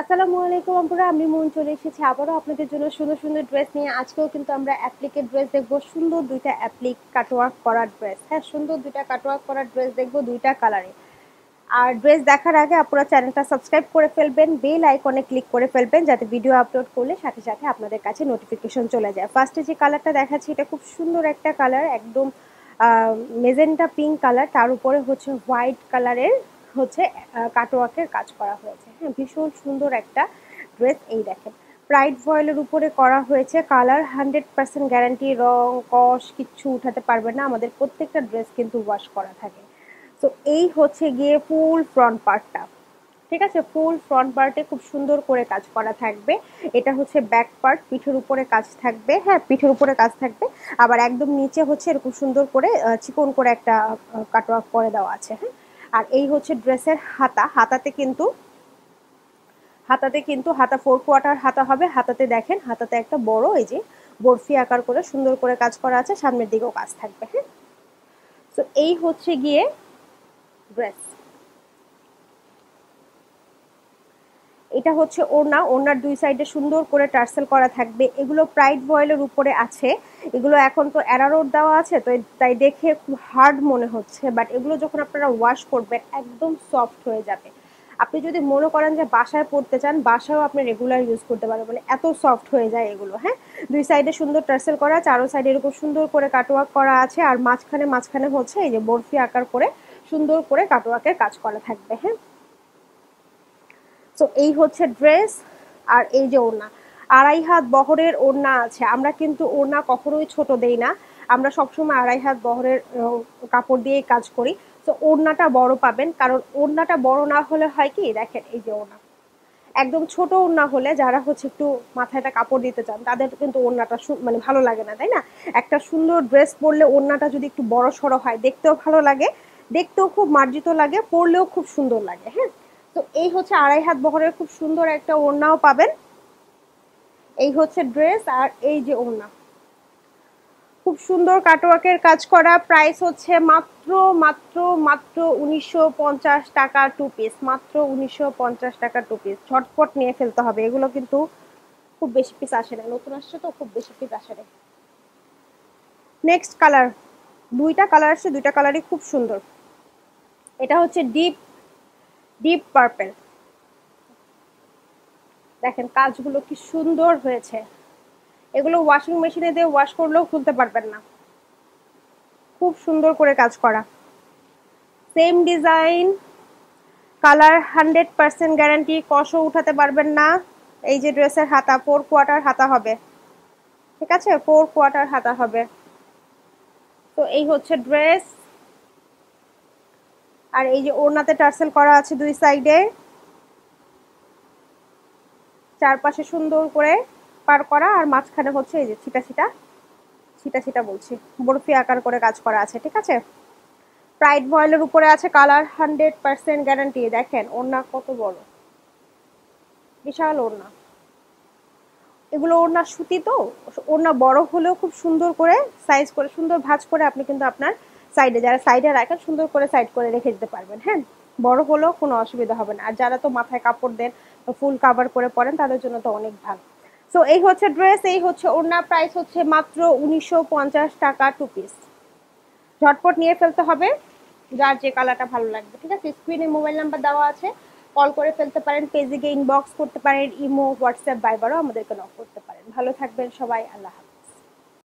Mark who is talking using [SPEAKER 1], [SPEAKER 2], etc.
[SPEAKER 1] আসসালামু আলাইকুম আপুরা আমি মন চলে এসেছি আবারও আপনাদের জন্য সুন্দর সুন্দর ড্রেস নিয়ে আজকেও কিন্তু আমরা অ্যাপ্লিকের ড্রেস দেখবো সুন্দর দুইটা অ্যাপ্লিক কাটওয়ার্ক করা ড্রেস হ্যাঁ সুন্দর দুইটা কাটওয়ার্ক করা ড্রেস দেখবো দুইটা কালারে আর ড্রেস দেখার আগে আপনারা চ্যানেলটা সাবস্ক্রাইব করে ফেলবেন বেল আইকনে ক্লিক করে ফেলবেন যাতে ভিডিও আপলোড করলে সাথে সাথে আপনাদের কাছে নোটিফিকেশন চলে যায় ফার্স্টে যে কালারটা দেখাচ্ছি এটা খুব সুন্দর একটা কালার একদম মেজেন্টা পিঙ্ক কালার তার উপরে হচ্ছে হোয়াইট কালারের হচ্ছে কাটোয়াকের কাজ করা হয়েছে হ্যাঁ ভীষণ সুন্দর একটা ড্রেস এই দেখেন প্রাইড ভয়েলের উপরে করা হয়েছে কালার হান্ড্রেড পার্সেন্ট গ্যারান্টি রং কষ কিচ্ছু উঠাতে পারবে না আমাদের প্রত্যেকটা ড্রেস কিন্তু ওয়াশ করা থাকে তো এই হচ্ছে গিয়ে ফুল ফ্রন্ট পার্টটা ঠিক আছে ফুল ফ্রন্ট পার্টে খুব সুন্দর করে কাজ করা থাকবে এটা হচ্ছে ব্যাক পার্ট পিঠের উপরে কাজ থাকবে হ্যাঁ পিঠের উপরে কাজ থাকবে আবার একদম নিচে হচ্ছে এরকম সুন্দর করে চিকন করে একটা কাটওয়ার্ক করে দেওয়া আছে হ্যাঁ আর এই হচ্ছে ড্রেসের হাতা হাতাতে কিন্তু হাতাতে কিন্তু হাতা ফোর কোয়ার্টার হাতা হবে হাতাতে দেখেন হাতাতে একটা বড় এই যে বরফি আকার করে সুন্দর করে কাজ করা আছে সামনের দিকেও কাজ থাকবে হ্যাঁ তো এই হচ্ছে গিয়ে ড্রেস এটা হচ্ছে ওড়না ওড়নার দুই সাইডে সুন্দর করে টার্সেল করা থাকবে এগুলো প্রাইড বয়েলের উপরে আছে এগুলো এখন তো অ্যারারোড দেওয়া আছে তো তাই দেখে খুব হার্ড মনে হচ্ছে বাট এগুলো যখন আপনারা ওয়াশ করবেন একদম সফট হয়ে যাবে আপনি যদি মনে করেন যে বাসায় পড়তে চান বাসায়ও আপনি রেগুলার ইউজ করতে পারবেন মানে এত সফট হয়ে যায় এগুলো হ্যাঁ দুই সাইডে সুন্দর টার্সেল করা চারো সাইডে এরকম সুন্দর করে কাটওয়ার্ক করা আছে আর মাঝখানে মাঝখানে হচ্ছে এই যে বরফি আকার করে সুন্দর করে কাটওয়ার্কের কাজ করা থাকবে হ্যাঁ তো এই হচ্ছে ড্রেস আর এই যে ওড়না আড়াই হাত বহরের ওড়না আছে আমরা কিন্তু ওড়না কখনোই ছোট দেই না আমরা সবসময় আড়াই হাত বহরের কাপড় দিয়ে কাজ করি তো ওড়নাটা বড় পাবেন কারণ ওড়নাটা বড় না হলে হয় কি দেখেন এই যে ওড়না একদম ছোট ওড়না হলে যারা হচ্ছে একটু মাথায় একটা কাপড় দিতে চান তাদের কিন্তু ওড়নাটা মানে ভালো লাগে না তাই না একটা সুন্দর ড্রেস পরলে ওড়নাটা যদি একটু বড় সড়ো হয় দেখতেও ভালো লাগে দেখতেও খুব মার্জিত লাগে পরলেও খুব সুন্দর লাগে হ্যাঁ তো এই হচ্ছে আড়াই হাত বহরের খুব সুন্দর একটা ওড়নাও পাবেন এই হচ্ছে ড্রেস আর এই যে ওড়না খুব সুন্দর কাটওয়ার্কের কাজ করা প্রাইস হচ্ছে মাত্র মাত্র মাত্র উনিশশো টাকা টু পিস মাত্র উনিশশো টাকা টু পিস ঝটপট নিয়ে ফেলতে হবে এগুলো কিন্তু খুব বেশি পিস আসে না নতুন আসছে তো খুব বেশি পিস আসে না নেক্সট কালার দুইটা কালার আসছে দুইটা কালারই খুব সুন্দর এটা হচ্ছে ডিপ ডিপ পার্পেল দেখেন কাজগুলো কি সুন্দর হয়েছে এগুলো ওয়াশিং মেশিনে দিয়ে ওয়াশ করলেও খুলতে পারবেন না খুব সুন্দর করে কাজ করা same design colour hundred percent guarantee কষও উঠাতে পারবেন না এই যে ড্রেসের হাতা ফোর কোয়ার্টার হাতা হবে ঠিক আছে ফোর কোয়ার্টার হাতা হবে তো এই হচ্ছে ড্রেস আর এই যে ওড়নাতে টার্সেল করা আছে দুই সাইডে চারপাশে সুন্দর করে পার করা আর মাঝখানে হচ্ছে এই যে ছিটা ছিটা ছিটা ছিটা বলছি বরফি আকার করে কাজ করা আছে ঠিক আছে প্রাইড ভয়েলের উপরে আছে কালার হান্ড্রেড পার্সেন্ট গ্যারান্টি দেখেন ওড়না কত বড় বিশাল ওড়না এগুলো ওড়না সুতি তো ওড়না বড় হলেও খুব সুন্দর করে সাইজ করে সুন্দর ভাজ করে আপনি কিন্তু আপনার সাইডে যারা সাইডে রাখেন সুন্দর করে সাইড করে রেখে দিতে পারবেন হ্যাঁ বড় হলেও কোনো অসুবিধা হবে না আর যারা তো মাথায় কাপড় দেন ফুল কাভার করে পরেন তাদের জন্য তো অনেক ভালো সো এই হচ্ছে ড্রেস এই হচ্ছে ওনার প্রাইস হচ্ছে মাত্র উনিশশো টাকা টু পিস ঝটপট নিয়ে ফেলতে হবে যার যে কালারটা ভালো লাগবে ঠিক আছে স্ক্রিনে মোবাইল নাম্বার দেওয়া আছে কল করে ফেলতে পারেন পেজিকে ইনবক্স করতে পারেন ইমো হোয়াটসঅ্যাপ বাইবারও আমাদেরকে নক করতে পারেন ভালো থাকবেন সবাই আল্লাহ হাফিজ